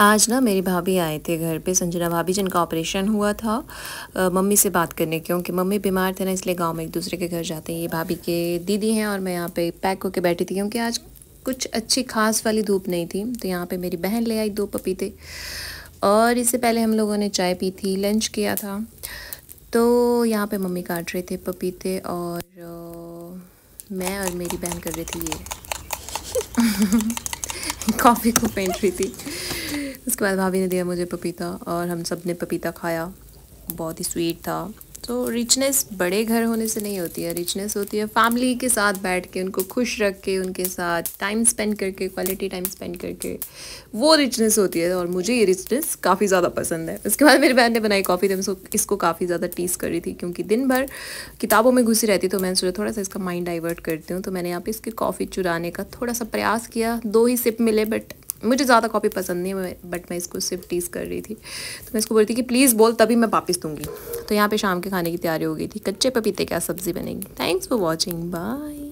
आज ना मेरी भाभी आए थे घर पे संजना भाभी जिनका ऑपरेशन हुआ था आ, मम्मी से बात करने क्योंकि मम्मी बीमार थे ना इसलिए गांव में एक दूसरे के घर जाते हैं ये भाभी के दीदी हैं और मैं यहाँ पे पैक होके बैठी थी क्योंकि आज कुछ अच्छी खास वाली धूप नहीं थी तो यहाँ पे मेरी बहन ले आई दो पपीते और इससे पहले हम लोगों ने चाय पी थी लंच किया था तो यहाँ पर मम्मी काट रहे थे पपीते और मैं और मेरी बहन कर रही थी ये कॉफ़ी को पेंट रही थी उसके बाद भाभी ने दिया मुझे पपीता और हम सब ने पपीता खाया बहुत ही स्वीट था तो रिचनेस बड़े घर होने से नहीं होती है रिचनेस होती है फैमिली के साथ बैठ के उनको खुश रख के उनके साथ टाइम स्पेंड करके क्वालिटी टाइम स्पेंड करके वो रिचनेस होती है और मुझे ये रिचनेस काफ़ी ज़्यादा पसंद है उसके बाद मेरी बहन ने बनाई कॉफ़ी तो मैं इसको काफ़ी ज़्यादा टीस कर रही थी क्योंकि दिन भर किताबों में घुसी रहती तो मैंने सोचा थोड़ा सा इसका माइंड डाइवर्ट करती हूँ तो मैंने यहाँ पर इसकी कॉफ़ी चुराने का थोड़ा सा प्रयास किया दो ही सिप मिले बट मुझे ज़्यादा कॉपी पसंद नहीं है बट मैं इसको सिर्फ टीस कर रही थी तो मैं इसको बोल रही थी कि प्लीज़ बोल तभी मैं वापस दूँगी तो यहाँ पे शाम के खाने की तैयारी हो गई थी कच्चे पपीते क्या सब्ज़ी बनेगी थैंक्स फॉर वॉचिंग बाय